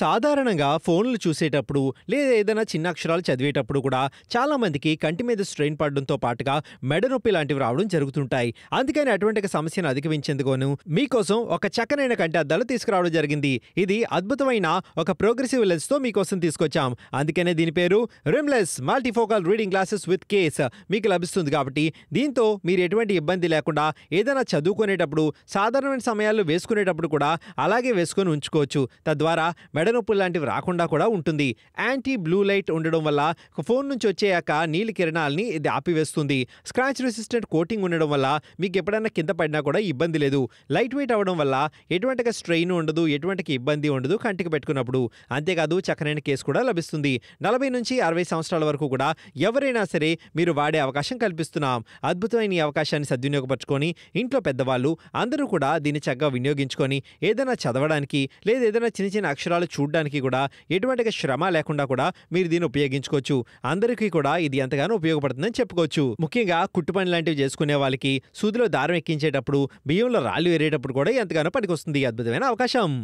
సాధారణంగా ఫోన్లు చూసేటప్పుడు లేదా ఏదైనా చిన్న అక్షరాలు చదివేటప్పుడు కూడా చాలామందికి కంటి మీద స్ట్రెయిన్ పడడంతో పాటుగా మెడ నొప్పి లాంటివి రావడం జరుగుతుంటాయి అందుకని అటువంటి సమస్యను అధిగమించేందుకోను మీకోసం ఒక చక్కనైన కంటి అద్దాలు తీసుకురావడం జరిగింది ఇది అద్భుతమైన ఒక ప్రోగ్రెసివ్ లెన్స్తో మీకోసం తీసుకొచ్చాం అందుకనే దీని పేరు rimless multifocal reading glasses with case మీకు లభిస్తుంది కాబట్టి దీంతో మీరు ఎటువంటి ఇబ్బంది లేకుండా ఏదైనా చదువుకునేటప్పుడు సాధారణమైన సమయాల్లో వేసుకునేటప్పుడు కూడా అలాగే వేసుకొని ఉంచుకోవచ్చు తద్వారా మెడ మెడనొప్పులు లాంటివి రాకుండా కూడా ఉంటుంది యాంటీ బ్లూ లైట్ ఉండడం వల్ల ఫోన్ నుంచి వచ్చేయాక నీళ్ళ కిరణాలని ఇది ఆపివేస్తుంది స్క్రాచ్ రెసిస్టెంట్ కోటింగ్ ఉండడం వల్ల మీకు ఎప్పుడైనా కింద పడినా కూడా ఇబ్బంది లేదు లైట్ వెయిట్ అవ్వడం వల్ల ఎటువంటి స్ట్రెయిన్ ఉండదు ఎటువంటి ఇబ్బంది ఉండదు కంటికి పెట్టుకున్నప్పుడు అంతేకాదు చక్కనైన కేసు కూడా లభిస్తుంది నలభై నుంచి అరవై సంవత్సరాల వరకు కూడా ఎవరైనా సరే మీరు వాడే అవకాశం కల్పిస్తున్నాం అద్భుతమైన ఈ అవకాశాన్ని సద్వినియోగపరచుకొని ఇంట్లో పెద్దవాళ్ళు అందరూ కూడా దీన్ని చక్కగా వినియోగించుకొని ఏదైనా చదవడానికి లేదా ఏదైనా చిన్న చిన్న అక్షరాలు చూడడానికి కూడా ఎటువంటి శ్రమ లేకుండా కూడా మీరు దీన్ని ఉపయోగించుకోవచ్చు అందరికీ కూడా ఇది ఎంతగానో ఉపయోగపడుతుందని చెప్పుకోవచ్చు ముఖ్యంగా కుట్టు పని లాంటివి చేసుకునే వాళ్ళకి సూదిలో దారం ఎక్కించేటప్పుడు బియ్యంలో రాళ్ళు ఏరేటప్పుడు కూడా ఎంతగానో పనికొస్తుంది అద్భుతమైన అవకాశం